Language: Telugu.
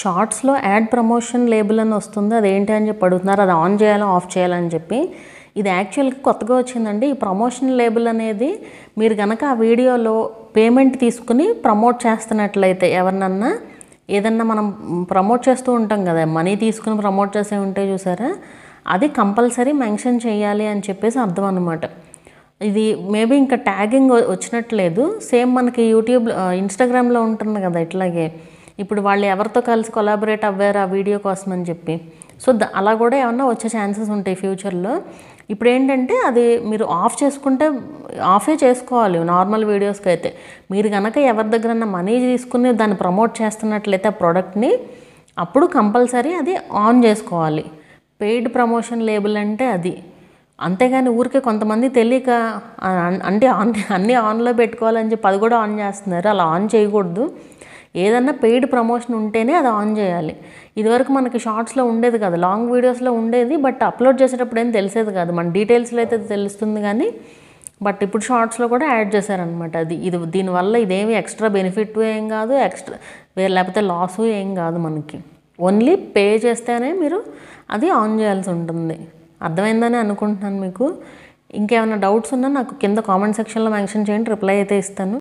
షార్ట్స్లో యాడ్ ప్రమోషన్ లేబుల్ అని వస్తుంది అదేంటి అని చెప్పి అడుగుతున్నారు అది ఆన్ చేయాలా ఆఫ్ చేయాలని చెప్పి ఇది యాక్చువల్గా కొత్తగా వచ్చిందండి ఈ ప్రమోషన్ లేబుల్ అనేది మీరు కనుక ఆ వీడియోలో పేమెంట్ తీసుకుని ప్రమోట్ చేస్తున్నట్లయితే ఎవరినన్నా ఏదన్నా మనం ప్రమోట్ చేస్తూ ఉంటాం కదా మనీ తీసుకుని ప్రమోట్ చేసే ఉంటే చూసారా అది కంపల్సరీ మెన్షన్ చేయాలి అని చెప్పేసి అర్థం అనమాట ఇది మేబీ ఇంకా ట్యాగింగ్ వచ్చినట్లేదు సేమ్ మనకి యూట్యూబ్ ఇన్స్టాగ్రామ్లో ఉంటుంది కదా ఇట్లాగే ఇప్పుడు వాళ్ళు ఎవరితో కలిసి కొలాబరేట్ అవ్వారు ఆ వీడియో కోసం అని చెప్పి సో అలా కూడా ఏమన్నా వచ్చే ఛాన్సెస్ ఉంటాయి ఫ్యూచర్లో ఇప్పుడు ఏంటంటే అది మీరు ఆఫ్ చేసుకుంటే ఆఫే చేసుకోవాలి నార్మల్ వీడియోస్కి అయితే మీరు కనుక ఎవరి దగ్గరన్నా మనీ తీసుకుని దాన్ని ప్రమోట్ చేస్తున్నట్లయితే ఆ ప్రోడక్ట్ని అప్పుడు కంపల్సరీ అది ఆన్ చేసుకోవాలి పెయిడ్ ప్రమోషన్ లేబుల్ అంటే అది అంతేగాని ఊరికే కొంతమంది తెలియక అంటే ఆన్ అన్నీ ఆన్లో పెట్టుకోవాలని చెప్పి అది కూడా ఆన్ చేస్తున్నారు అలా ఆన్ చేయకూడదు ఏదన్నా పెయిడ్ ప్రమోషన్ ఉంటేనే అది ఆన్ చేయాలి ఇదివరకు మనకి షార్ట్స్లో ఉండేది కాదు లాంగ్ వీడియోస్లో ఉండేది బట్ అప్లోడ్ చేసేటప్పుడు ఏం తెలిసేది కాదు మన డీటెయిల్స్లో అయితే తెలుస్తుంది కానీ బట్ ఇప్పుడు షార్ట్స్లో కూడా యాడ్ చేశారనమాట అది ఇది దీనివల్ల ఇదేమి ఎక్స్ట్రా బెనిఫిట్ ఏం కాదు ఎక్స్ట్రా వేరే లేకపోతే లాస్ ఏం కాదు మనకి ఓన్లీ పే చేస్తేనే మీరు అది ఆన్ చేయాల్సి ఉంటుంది అర్థమైందని అనుకుంటున్నాను మీకు ఇంకేమైనా డౌట్స్ ఉన్నా నాకు కింద కామెంట్ సెక్షన్లో మెన్షన్ చేయండి రిప్లై అయితే ఇస్తాను